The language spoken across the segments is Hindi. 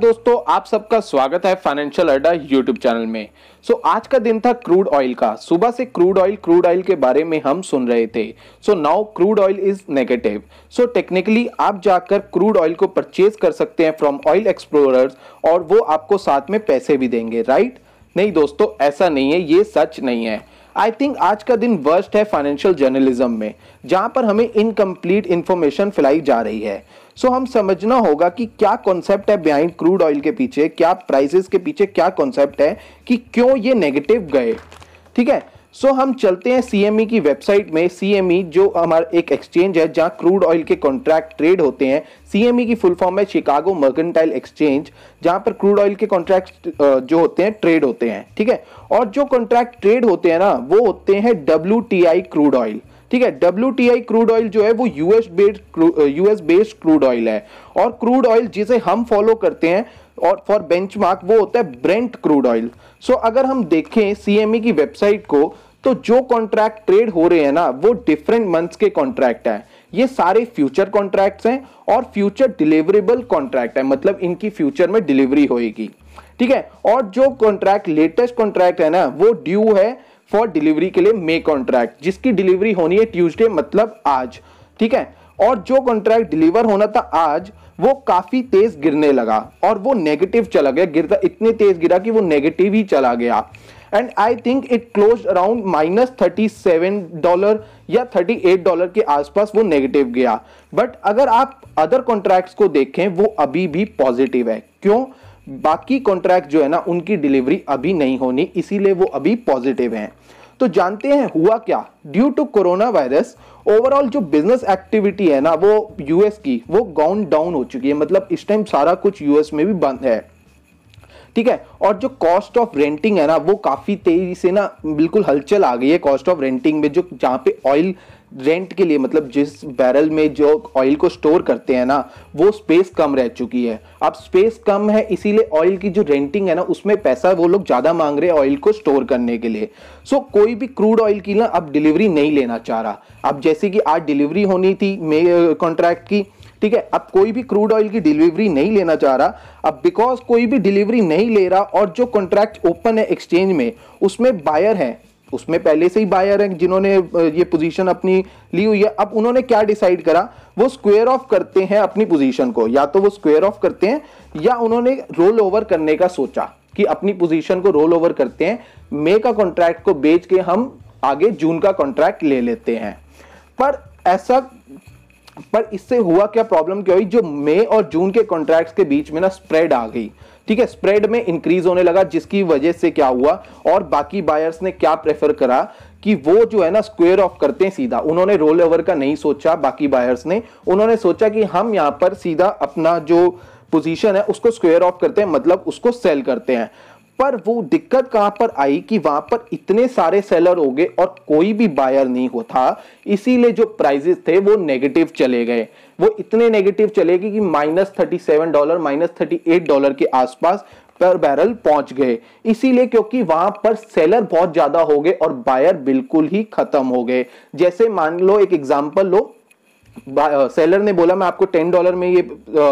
दोस्तों आप सबका स्वागत है फाइनेंशियल अड्डा यूट्यूब चैनल में सो so, आज का दिन था क्रूड ऑयल का सुबह से क्रूड ऑयल क्रूड ऑयल के बारे में हम सुन रहे थे so now crude oil is negative so technically आप जाकर क्रूड ऑयल को परचेज कर सकते हैं फ्रॉम ऑयल एक्सप्लोरर्स और वो आपको साथ में पैसे भी देंगे राइट right? नहीं दोस्तों ऐसा नहीं है ये सच नहीं है आई थिंक आज का दिन वर्स्ट है फाइनेंशियल जर्नलिज्म में जहां पर हमें इनकम्प्लीट इन्फॉर्मेशन फैलाई जा रही है सो so, हम समझना होगा कि क्या कॉन्सेप्ट है बिहाइंड क्रूड ऑयल के पीछे क्या प्राइसेस के पीछे क्या कॉन्सेप्ट है कि क्यों ये नेगेटिव गए ठीक है सो हम चलते हैं सी e की वेबसाइट में सी e जो हमारा एक एक्सचेंज है जहाँ क्रूड ऑयल के कॉन्ट्रैक्ट ट्रेड होते हैं सी e की फुल फॉर्म है शिकागो मर्केंटाइल एक्सचेंज जहाँ पर क्रूड ऑयल के कॉन्ट्रैक्ट जो होते हैं ट्रेड होते हैं ठीक है और जो कॉन्ट्रैक्ट ट्रेड होते हैं ना वो होते हैं डब्ल्यू क्रूड ऑयल ठीक है डब्ल्यू क्रूड ऑयल जो है वो US based US based crude oil है और क्रूड ऑयल जिसे हम फॉलो करते हैं और फॉर बेंचमार्क वो होता है ब्रेंट क्रूड ऑयल सो अगर हम देखें सीएमई e की वेबसाइट को तो जो कॉन्ट्रैक्ट ट्रेड हो रहे हैं ना वो डिफरेंट मंथ्स के कॉन्ट्रैक्ट हैं ये सारे फ्यूचर कॉन्ट्रैक्ट्स हैं और फ्यूचर डिलीवरेबल कॉन्ट्रैक्ट है मतलब इनकी फ्यूचर में डिलीवरी होगी ठीक है और जो कॉन्ट्रैक्ट लेटेस्ट कॉन्ट्रैक्ट है ना वो ड्यू है फॉर डिलीवरी के लिए मे कॉन्ट्रैक्ट जिसकी डिलीवरी होनी है ट्यूजडे मतलब आज ठीक है और जो कॉन्ट्रैक्ट डिलीवर होना था आज वो काफ़ी तेज़ गिरने लगा और वो नेगेटिव चला गया गिरता इतने तेज़ गिरा कि वो नेगेटिव ही चला गया and I think it close around minus thirty seven dollar या थर्टी एट डॉलर के आसपास वो नेगेटिव गया बट अगर आप अदर कॉन्ट्रैक्ट्स को देखें वो अभी भी पॉजिटिव है क्यों बाकी कॉन्ट्रैक्ट जो है ना उनकी डिलीवरी अभी नहीं होनी इसीलिए वो अभी पॉजिटिव हैं तो जानते हैं हुआ क्या due to corona virus overall जो बिजनेस एक्टिविटी है ना वो यूएस की वो गाउन डाउन हो चुकी है मतलब इस टाइम सारा कुछ यूएस में भी बंद है ठीक है और जो कॉस्ट ऑफ रेंटिंग है ना वो काफ़ी तेजी से ना बिल्कुल हलचल आ गई है कॉस्ट ऑफ रेंटिंग में जो जहां पे ऑयल रेंट के लिए मतलब जिस बैरल में जो ऑयल को स्टोर करते हैं ना वो स्पेस कम रह चुकी है अब स्पेस कम है इसीलिए ऑयल की जो रेंटिंग है ना उसमें पैसा वो लोग ज़्यादा मांग रहे हैं ऑयल को स्टोर करने के लिए सो so, कोई भी क्रूड ऑयल की ना अब डिलीवरी नहीं लेना चाह रहा अब जैसे कि आज डिलीवरी होनी थी मे कॉन्ट्रैक्ट uh, की ठीक है अब कोई भी क्रूड ऑयल की डिलीवरी नहीं लेना चाह रहा अब बिकॉज कोई भी डिलीवरी नहीं ले रहा और जो कॉन्ट्रैक्ट ओपन है एक्सचेंज में उसमें बायर है उसमें पहले से ही बायर हैं जिन्होंने ये पोजीशन अपनी ली हुई है अब उन्होंने क्या डिसाइड करा वो स्क्वेयर ऑफ करते हैं अपनी पोजीशन को या तो वो स्क्वेयर ऑफ करते हैं या उन्होंने रोल ओवर करने का सोचा कि अपनी पोजीशन को रोल ओवर करते हैं मे का कॉन्ट्रैक्ट को बेच के हम आगे जून का कॉन्ट्रैक्ट ले लेते हैं पर ऐसा पर इससे हुआ क्या प्रॉब्लम क्या हुई जो मई और जून के कॉन्ट्रैक्ट्स के बीच में ना स्प्रेड आ गई ठीक है स्प्रेड में इंक्रीज होने लगा जिसकी वजह से क्या हुआ और बाकी बायर्स ने क्या प्रेफर करा कि वो जो है ना स्क्वेयर ऑफ करते हैं सीधा उन्होंने रोल ओवर का नहीं सोचा बाकी बायर्स ने उन्होंने सोचा कि हम यहाँ पर सीधा अपना जो पोजीशन है उसको स्क्वेयर ऑफ करते हैं मतलब उसको सेल करते हैं पर वो दिक्कत कहां पर आई कि वहां पर इतने सारे सेलर हो गए और कोई भी बायर नहीं होता इसीलिए जो प्राइजेस थे वो नेगेटिव चले गए वो इतने नेगेटिव चले गए कि minus thirty seven dollar minus thirty eight dollar के आसपास पर बैरल पहुंच गए इसीलिए क्योंकि वहां पर सेलर बहुत ज्यादा हो गए और बायर बिल्कुल ही खत्म हो गए जैसे मान लो एक एग्जाम्पल लो सेलर ने बोला मैं आपको टेन डॉलर में ये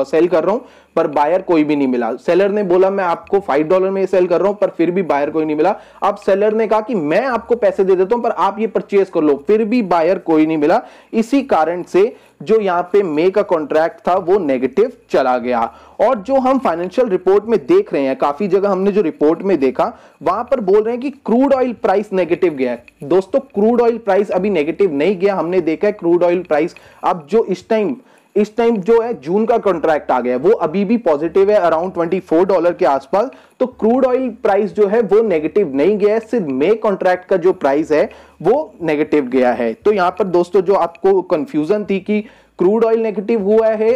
सेल कर रहा हूं पर बायर कोई भी नहीं मिला सेलर ने बोला मैं आपको फाइव डॉलर में सेल कर रहा हूं पर फिर भी बायर कोई नहीं मिला अब सेलर ने कहा कि मैं आपको पैसे दे देता हूं पर आप ये परचेज कर लो फिर भी बायर कोई नहीं मिला इसी कारण से जो यहां पे मे का कॉन्ट्रैक्ट था वो नेगेटिव चला गया और जो हम फाइनेंशियल रिपोर्ट में देख रहे हैं काफी जगह हमने जो रिपोर्ट में देखा वहां पर बोल रहे हैं कि क्रूड ऑयल प्राइस नेगेटिव गया दोस्तों क्रूड ऑयल प्राइस अभी नेगेटिव नहीं गया हमने देखा है क्रूड ऑयल प्राइस अब जो इस टाइम इस टाइम जो है जून का कॉन्ट्रैक्ट आ गया वो अभी भी पॉजिटिव है अराउंड 24 डॉलर के आसपास तो क्रूड ऑयल प्राइस जो है वो नेगेटिव नहीं गया है सिर्फ मे कॉन्ट्रैक्ट का जो प्राइस है वो नेगेटिव गया है तो यहाँ पर दोस्तों जो आपको कंफ्यूजन थी कि क्रूड ऑयल नेगेटिव हुआ है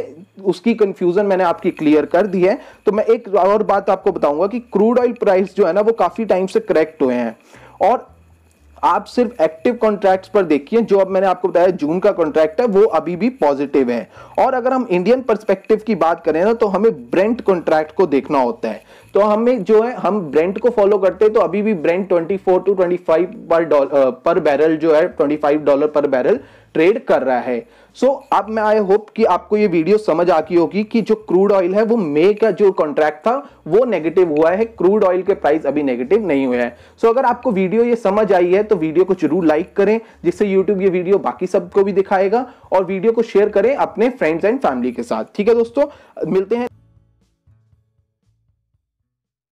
उसकी कंफ्यूजन मैंने आपकी क्लियर कर दी है तो मैं एक और बात आपको बताऊंगा कि क्रूड ऑयल प्राइस जो है ना वो काफी टाइम से करेक्ट हुए हैं और आप सिर्फ एक्टिव कॉन्ट्रैक्ट्स पर देखिए जो अब मैंने आपको बताया जून का कॉन्ट्रैक्ट है वो अभी भी पॉजिटिव है और अगर हम इंडियन परस्पेक्टिव की बात करें ना तो हमें ब्रेंट कॉन्ट्रैक्ट को देखना होता है तो हमें जो है हम ब्रेंट को फॉलो करते हैं तो अभी भी ब्रेंट 24 टू 25 पर डॉलर पर बैरल जो है 25 डॉलर पर बैरल ट्रेड कर रहा है सो so, अब मैं आई होप कि आपको ये वीडियो समझ आ गई होगी कि जो क्रूड ऑयल है वो मे का जो कॉन्ट्रैक्ट था वो नेगेटिव हुआ है क्रूड ऑयल के प्राइस अभी नेगेटिव नहीं हुए हैं सो so, अगर आपको वीडियो ये समझ आई है तो वीडियो को जरूर लाइक करें जिससे यूट्यूब ये वीडियो बाकी सबको भी दिखाएगा और वीडियो को शेयर करें अपने फ्रेंड्स एंड फैमिली के साथ ठीक है दोस्तों मिलते हैं